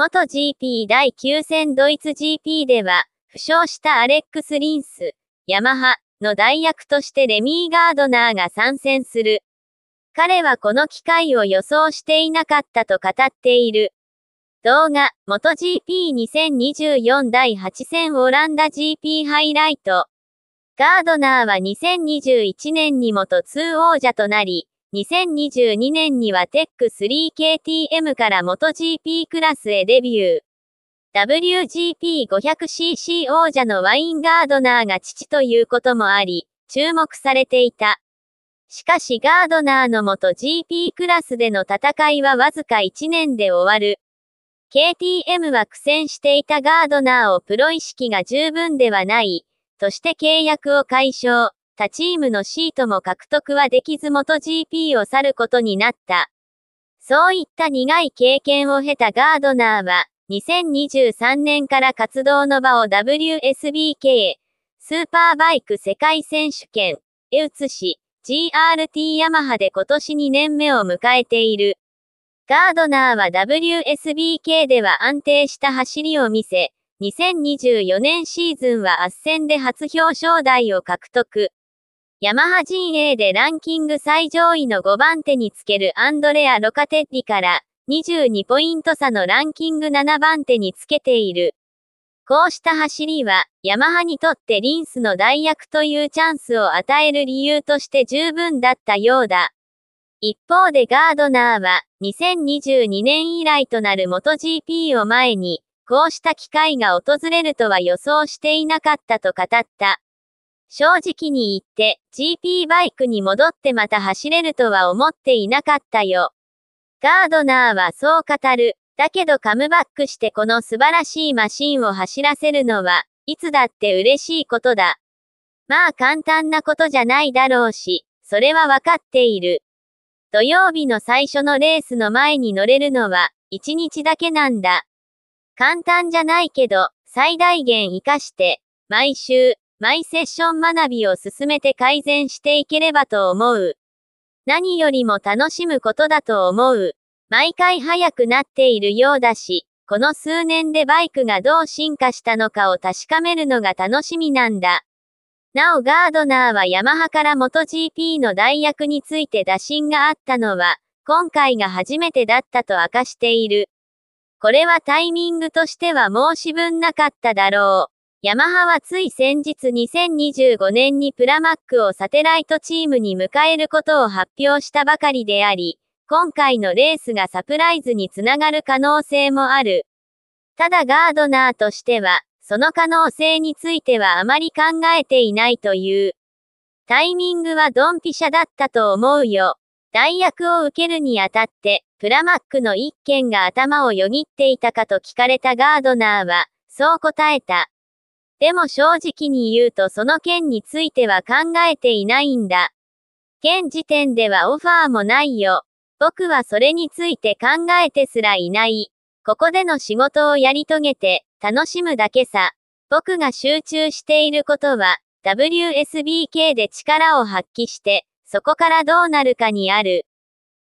元 GP 第9戦ドイツ GP では、負傷したアレックス・リンス、ヤマハの代役としてレミー・ガードナーが参戦する。彼はこの機会を予想していなかったと語っている。動画、元 GP2024 第8戦オランダ GP ハイライト。ガードナーは2021年に元2王者となり、2022年にはテック 3KTM から元 g p クラスへデビュー。WGP500cc 王者のワインガードナーが父ということもあり、注目されていた。しかしガードナーの元 GP クラスでの戦いはわずか1年で終わる。KTM は苦戦していたガードナーをプロ意識が十分ではない、として契約を解消。他チームのシートも獲得はできず元 GP を去ることになった。そういった苦い経験を経たガードナーは、2023年から活動の場を WSBK、スーパーバイク世界選手権、へ移し、GRT ヤマハで今年2年目を迎えている。ガードナーは WSBK では安定した走りを見せ、2024年シーズンは圧戦で初表彰台を獲得。ヤマハ陣営でランキング最上位の5番手につけるアンドレア・ロカテッリから22ポイント差のランキング7番手につけている。こうした走りは、ヤマハにとってリンスの代役というチャンスを与える理由として十分だったようだ。一方でガードナーは、2022年以来となる元 g p を前に、こうした機会が訪れるとは予想していなかったと語った。正直に言って GP バイクに戻ってまた走れるとは思っていなかったよ。ガードナーはそう語る。だけどカムバックしてこの素晴らしいマシンを走らせるのはいつだって嬉しいことだ。まあ簡単なことじゃないだろうし、それはわかっている。土曜日の最初のレースの前に乗れるのは1日だけなんだ。簡単じゃないけど、最大限活かして、毎週、マイセッション学びを進めて改善していければと思う。何よりも楽しむことだと思う。毎回早くなっているようだし、この数年でバイクがどう進化したのかを確かめるのが楽しみなんだ。なおガードナーはヤマハから MotoGP の代役について打診があったのは、今回が初めてだったと明かしている。これはタイミングとしては申し分なかっただろう。ヤマハはつい先日2025年にプラマックをサテライトチームに迎えることを発表したばかりであり、今回のレースがサプライズにつながる可能性もある。ただガードナーとしては、その可能性についてはあまり考えていないという。タイミングはドンピシャだったと思うよ。代役を受けるにあたって、プラマックの一件が頭をよぎっていたかと聞かれたガードナーは、そう答えた。でも正直に言うとその件については考えていないんだ。現時点ではオファーもないよ。僕はそれについて考えてすらいない。ここでの仕事をやり遂げて、楽しむだけさ。僕が集中していることは、WSBK で力を発揮して、そこからどうなるかにある。